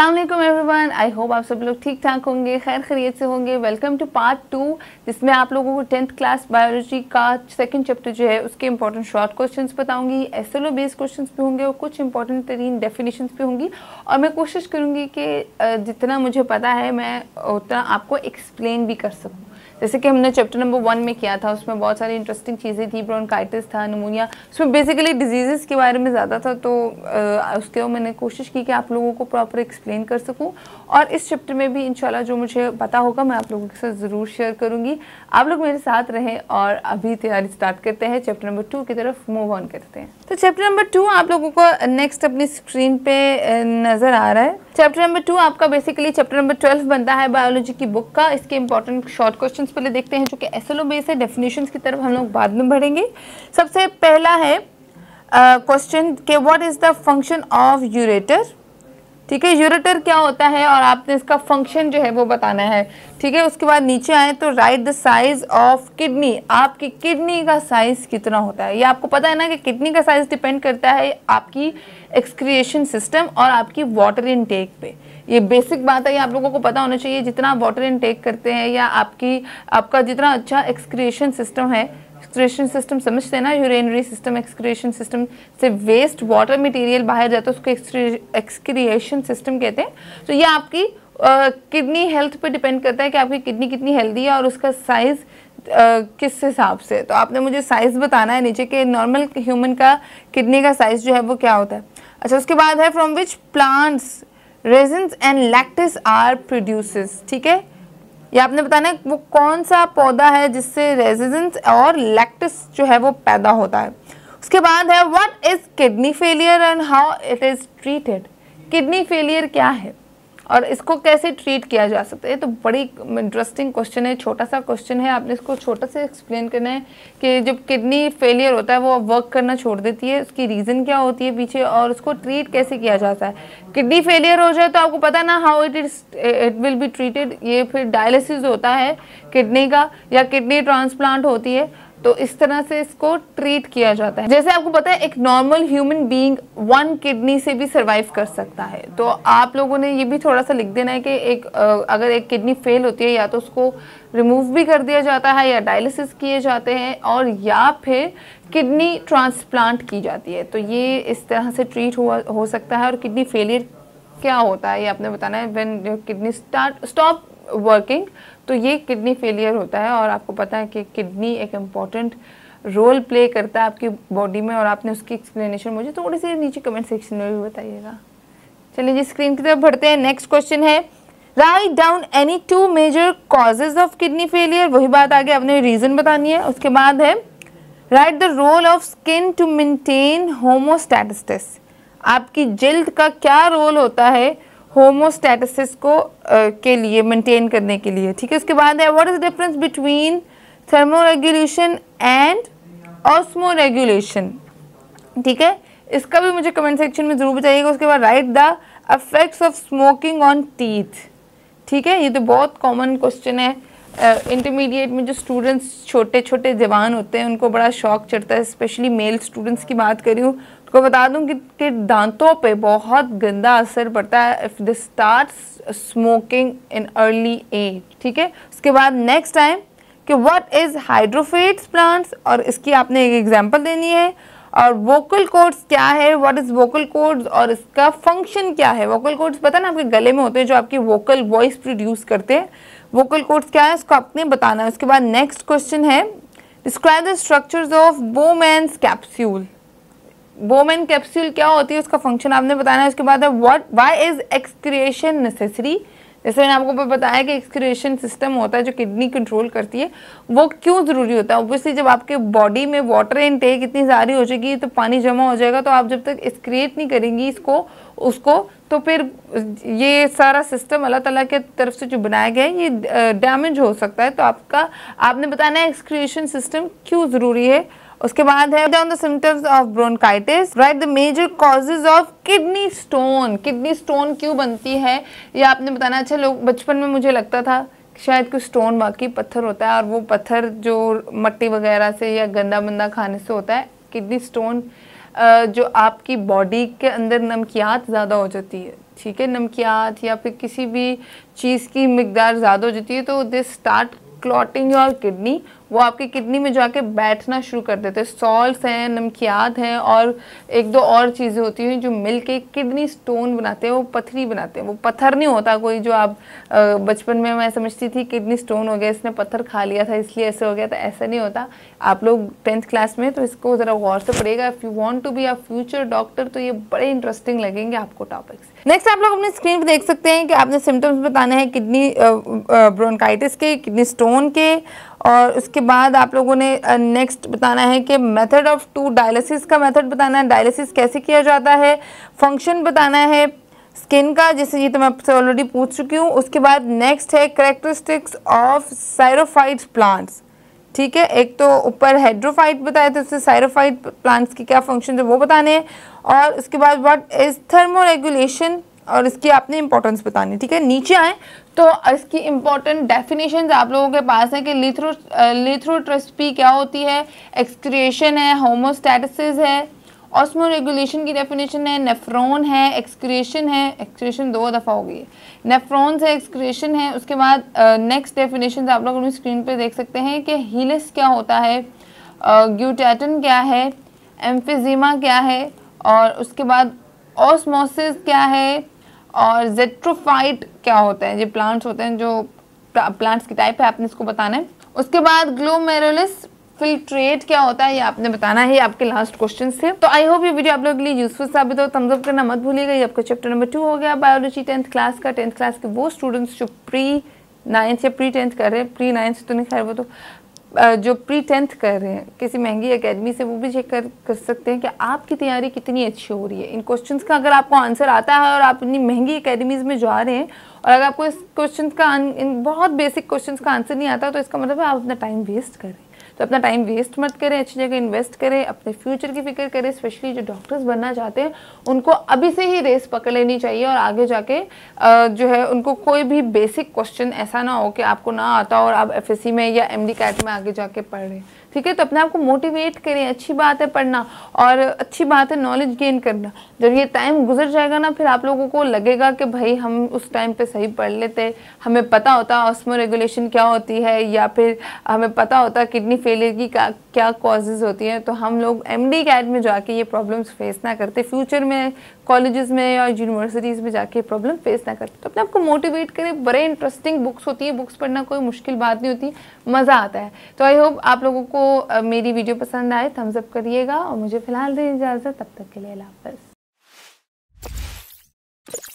Aslam everyone I hope आप सब लोग ठीक ठाक होंगे खैर खरीत से होंगे वेलकम टू पार्ट टू जिसमें आप लोगों को टेंथ क्लास बायोलॉजी का सेकंड चैप्टर जो है उसके इंपॉर्टेंट शॉर्ट क्वेश्चंस बताऊंगी S L O based question भी होंगे और कुछ इंपॉर्टेंट तरीन डेफिनेशंस भी होंगी और मैं कोशिश करूँगी कि जितना मुझे पता है मैं उतना आपको एक्सप्लेन भी कर सकूँ जैसे कि हमने चैप्टर नंबर वन में किया था उसमें बहुत सारी इंटरेस्टिंग चीज़ें थी ब्रोनकाइटिस था नमूनिया उसमें बेसिकली डिजीज़ के बारे में ज़्यादा था तो आ, उसके मैंने कोशिश की कि आप लोगों को प्रॉपर एक्सप्लेन कर सकूँ और इस शिफ्ट में भी इंशाल्लाह जो मुझे पता होगा मैं आप लोगों के साथ ज़रूर शेयर करूंगी आप लोग मेरे साथ रहें और अभी तैयारी स्टार्ट करते हैं चैप्टर नंबर टू की तरफ मूव ऑन करते हैं तो चैप्टर नंबर टू आप लोगों को नेक्स्ट अपनी स्क्रीन पे नज़र आ रहा है चैप्टर नंबर टू आपका बेसिकली चैप्टर नंबर ट्वेल्व बनता है बायोलॉजी की बुक का इसके इंपॉर्टेंट शॉर्ट क्वेश्चन पहले देखते हैं जो कि एस बेस है डेफिनेशन की तरफ हम लोग बाद में बढ़ेंगे सबसे पहला है क्वेश्चन के what is the function of ureter ठीक है यूरेटर क्या होता है और आपने इसका फंक्शन जो है वो बताना है ठीक है उसके बाद नीचे आए तो write the size of kidney आपकी किडनी का साइज़ कितना होता है ये आपको पता है ना कि किडनी का साइज़ डिपेंड करता है आपकी एक्सक्रिएशन सिस्टम और आपकी वाटर इनटेक पे ये बेसिक बात है ये आप लोगों को पता होना चाहिए जितना आप वाटर इनटेक करते हैं या आपकी आपका जितना अच्छा एक्सक्रिएशन सिस्टम है एक्सक्रेशन सिस्टम समझते हैं ना यूरेनरी सिस्टम एक्सक्रेशन सिस्टम से वेस्ट वाटर मटेरियल बाहर जाता है उसको एक्सक्रिएशन सिस्टम कहते हैं तो ये आपकी किडनी हेल्थ पे डिपेंड करता है कि आपकी किडनी कितनी हेल्दी है और उसका साइज़ किस हिसाब से तो आपने मुझे साइज़ बताना है नीचे के नॉर्मल ह्यूमन का किडनी का साइज़ जो है वो क्या होता है अच्छा उसके बाद है from which plants resin and latex are produces ठीक है ये आपने बताना है वो कौन सा पौधा है जिससे रेजिडेंस और लैक्टिस जो है वो पैदा होता है उसके बाद है what is kidney failure and how it is treated kidney failure क्या है और इसको कैसे ट्रीट किया जा सकता है तो बड़ी इंटरेस्टिंग क्वेश्चन है छोटा सा क्वेश्चन है आपने इसको छोटा सा एक्सप्लेन करना है कि जब किडनी फेलियर होता है वो वर्क करना छोड़ देती है उसकी रीज़न क्या होती है पीछे और उसको ट्रीट कैसे किया जाता है किडनी फेलियर हो जाए तो आपको पता ना how it is it will be treated ये फिर डायलिसिस होता है किडनी का या किडनी ट्रांसप्लांट होती है तो इस तरह से इसको ट्रीट किया जाता है जैसे आपको पता है एक normal human being one kidney से भी सर्वाइव कर सकता है तो आप लोगों ने ये भी थोड़ा सा लिख देना है कि एक अगर एक किडनी फेल होती है या तो उसको रिमूव भी कर दिया जाता है या डायलिसिस किए जाते हैं और या फिर किडनी ट्रांसप्लांट की जाती है तो ये इस तरह से ट्रीट हुआ हो सकता है और किडनी फेलियर क्या होता है ये आपने बताना है when your kidney start stop working तो ये किडनी फेलियर होता है और आपको पता है कि किडनी एक इम्पॉर्टेंट रोल प्ले करता है आपकी बॉडी में और आपने उसकी एक्सप्लेनेशन मुझे थोड़ी सी नीचे कमेंट सेक्शन में भी बताइएगा चलिए जी स्क्रीन की तरफ बढ़ते हैं नेक्स्ट क्वेश्चन है write down any two major causes of kidney failure वही बात आगे आपने रीज़न बतानी है उसके बाद है write the role of skin to maintain homeostasis आपकी जल्द का क्या रोल होता है होमोस्टेटसिस को के लिए मेंटेन करने के लिए ठीक है उसके बाद है what is the difference between thermoregulation and osmoregulation ठीक है इसका भी मुझे कमेंट सेक्शन में ज़रूर बताइएगा उसके बाद write the effects of smoking on teeth ठीक है ये तो बहुत कॉमन क्वेश्चन है इंटरमीडिएट uh, में जो स्टूडेंट्स छोटे छोटे जवान होते हैं उनको बड़ा शौक चढ़ता है स्पेशली मेल स्टूडेंट्स की बात करी हूँ आपको बता दूं कि, कि दांतों पे बहुत गंदा असर पड़ता है if they start smoking in early age ठीक है उसके बाद नेक्स्ट टाइम कि व्हाट इज़ हाइड्रोफेट्स प्लांट्स और इसकी आपने एक एग्जांपल देनी है और वोकल कोड्स क्या है व्हाट इज़ वोकल कोड्स और इसका फंक्शन क्या है वोकल कोड्स पता ना आपके गले में होते हैं जो आपकी वोकल वॉइस प्रोड्यूस करते हैं वोकल कोड्स क्या है उसको आपने बताना है उसके बाद नेक्स्ट क्वेश्चन है describe the structures of Bowman's capsule Bowman capsule क्या होती है उसका फंक्शन आपने बताना है उसके बाद है what why is excretion necessary जैसे मैंने आपको बताया कि एक्सक्रिएशन सिस्टम होता है जो किडनी कंट्रोल करती है वो क्यों ज़रूरी होता है ऑब्वियसली जब आपके बॉडी में वाटर इनटेक इतनी सारी हो जाएगी तो पानी जमा हो जाएगा तो आप जब तक एक्सक्रिएट नहीं करेंगी इसको उसको तो फिर ये सारा सिस्टम अल्लाह ताला के तरफ से जो बनाया गया है ये डैमेज हो सकता है तो आपका आपने बताना है एक्सक्रिएशन सिस्टम क्यों ज़रूरी है उसके बाद है down the symptoms of bronchitis write the major causes of kidney stone kidney stone क्यों बनती है ये आपने बताना अच्छा लोग बचपन में मुझे लगता था शायद कुछ स्टोन बाकी पत्थर होता है और वो पत्थर जो मट्टी वगैरह से या गंदा मंदा खाने से होता है किडनी स्टोन जो आपकी बॉडी के अंदर नमकियात ज़्यादा हो जाती है ठीक है नमकियात या फिर किसी भी चीज़ की मकदार ज़्यादा हो जाती है तो this start clotting your kidney वो आपकी किडनी में जाके बैठना शुरू कर देते हैं सॉल्ट हैं नमकियात हैं और एक दो और चीज़ें होती हैं जो मिल के किडनी स्टोन बनाते हैं वो पथरी बनाते हैं वो पत्थर नहीं होता कोई जो आप बचपन में मैं समझती थी किडनी स्टोन हो गया इसने पत्थर खा लिया था इसलिए ऐसे हो गया था ऐसा नहीं होता आप लोग टेंथ क्लास में तो इसको ज़रा गौर से पड़ेगा if you want to be a future doctor तो ये बड़े इंटरेस्टिंग लगेंगे आपको टॉपिक्स नेक्स्ट आप लोग अपने स्क्रीन पर देख सकते हैं कि आपने सिम्टम्स बताने हैं किडनी ब्रोनकाइटिस के किडनी स्टोन के और उसके बाद आप लोगों ने नेक्स्ट बताना है कि मेथड ऑफ टू डायलिसिस का मेथड बताना है डायलिसिस कैसे किया जाता है फंक्शन बताना है स्किन का जैसे ये तो मैं आपसे ऑलरेडी पूछ चुकी हूँ उसके बाद नेक्स्ट है करेक्टरिस्टिक्स ऑफ साइरोफाइट प्लांट्स ठीक है एक तो ऊपर हाइड्रोफाइट बताए थे उससे साइरोफाइट प्लांट्स के क्या फंक्शन है वो बताने हैं और उसके बाद व्हाट इज थर्मोरेगुलेशन और इसकी आपने इंपॉर्टेंस बतानी ठीक है नीचे आए तो इसकी इम्पोर्टेंट डेफिनेशन आप लोगों के पास है कि लिथ्रो लिथ्रोट्रस्पी uh, क्या होती है एक्सक्रिएशन है होमोस्टैटिसिस है ऑस्मो रेगुलेशन की डेफिनेशन है नेफ्रोन है एक्सक्रिएशन है एक्सक्रिएशन दो दफ़ा हो गई है नेफ्रोन है एक्सक्रिएशन है उसके बाद नेक्स्ट uh, डेफिनेशन आप लोग अपनी स्क्रीन पर देख सकते हैं कि हीलस क्या होता है ग्यूटैटन uh, क्या है एम्फिजीमा क्या है और उसके बाद ऑस्मोसिस क्या है और जेट्रोफाइट क्या होता है ये प्लांट्स होते हैं जो प्लांट्स की टाइप है आपने इसको बताना है उसके बाद ग्लोमेरोलिस फिल्ट्रेट क्या होता है ये आपने बताना है आपके लास्ट क्वेश्चन से तो आई होप ये वीडियो आप लोगों के लिए यूजफुल साबित हो थम्सअप करना मत भूलिएगा ये आपका चैप्टर नंबर टू हो गया बायोलॉजी टेंथ क्लास का टेंथ क्लास के वो स्टूडेंट्स जो प्री नाइन्थ या प्री टेंथ कर रहे हैं प्री नाइन्थ तो नहीं खैर वो तो जो प्री टेंथ कर रहे हैं किसी महंगी एकेडमी से वो भी चेक कर कर सकते हैं कि आपकी तैयारी कितनी अच्छी हो रही है इन क्वेश्चंस का अगर आपको आंसर आता है और आप इतनी महंगी एकेडमीज़ में जा रहे हैं और अगर आपको इस क्वेश्चन का इन बहुत बेसिक क्वेश्चन का आंसर नहीं आता तो इसका मतलब आप अपना टाइम वेस्ट कर रहे हैं तो अपना टाइम वेस्ट मत करें अच्छी जगह इन्वेस्ट करें अपने फ्यूचर की फिक्र करें स्पेशली जो डॉक्टर्स बनना चाहते हैं उनको अभी से ही रेस पकड़ लेनी चाहिए और आगे जाके जो है उनको कोई भी बेसिक क्वेश्चन ऐसा ना हो कि आपको ना आता और आप एफ में या एम कैट में आगे जाके पढ़ रहे ठीक है तो अपने आप को मोटिवेट करें अच्छी बात है पढ़ना और अच्छी बात है नॉलेज गेन करना जब ये टाइम गुजर जाएगा ना फिर आप लोगों को लगेगा कि भाई हम उस टाइम पे सही पढ़ लेते हमें पता होता ऑस्मो रेगुलेशन क्या होती है या फिर हमें पता होता किडनी फेलियर की क्या कॉजेज़ होती हैं तो हम लोग एम डी में जाके ये प्रॉब्लम्स फेस ना करते फ्यूचर में कॉलेजेस में या यूनिवर्सिटीज़ में जाके प्रॉब्लम फेस ना करते तो अपने आपको मोटिवेट करें बड़े इंटरेस्टिंग बुक्स होती है बुक्स पढ़ना कोई मुश्किल बात नहीं होती मज़ा आता है तो आई होप आप लोगों को मेरी वीडियो पसंद आए थम्सअप करिएगा और मुझे फ़िलहाल दें इजाज़त तब तक के लिए अलाफ़ हाफ़